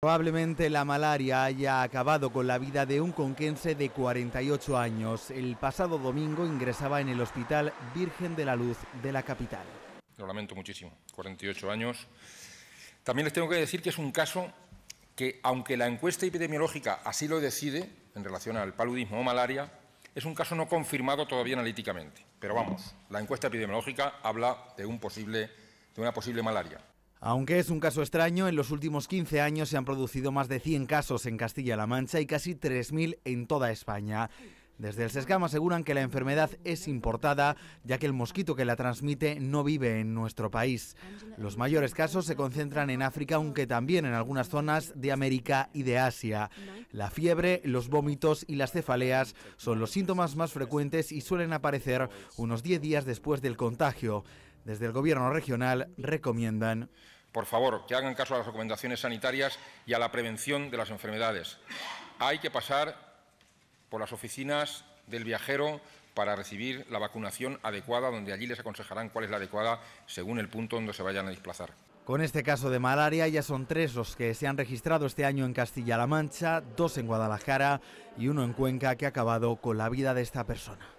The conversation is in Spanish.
Probablemente la malaria haya acabado con la vida de un conquense de 48 años. El pasado domingo ingresaba en el Hospital Virgen de la Luz de la capital. Lo lamento muchísimo, 48 años. También les tengo que decir que es un caso que, aunque la encuesta epidemiológica así lo decide, en relación al paludismo o malaria, es un caso no confirmado todavía analíticamente. Pero vamos, la encuesta epidemiológica habla de, un posible, de una posible malaria. Aunque es un caso extraño, en los últimos 15 años se han producido más de 100 casos en Castilla-La Mancha y casi 3.000 en toda España. Desde el SESCAM aseguran que la enfermedad es importada, ya que el mosquito que la transmite no vive en nuestro país. Los mayores casos se concentran en África, aunque también en algunas zonas de América y de Asia. La fiebre, los vómitos y las cefaleas son los síntomas más frecuentes y suelen aparecer unos 10 días después del contagio desde el gobierno regional recomiendan. Por favor, que hagan caso a las recomendaciones sanitarias y a la prevención de las enfermedades. Hay que pasar por las oficinas del viajero para recibir la vacunación adecuada, donde allí les aconsejarán cuál es la adecuada según el punto donde se vayan a desplazar. Con este caso de malaria ya son tres los que se han registrado este año en Castilla-La Mancha, dos en Guadalajara y uno en Cuenca que ha acabado con la vida de esta persona.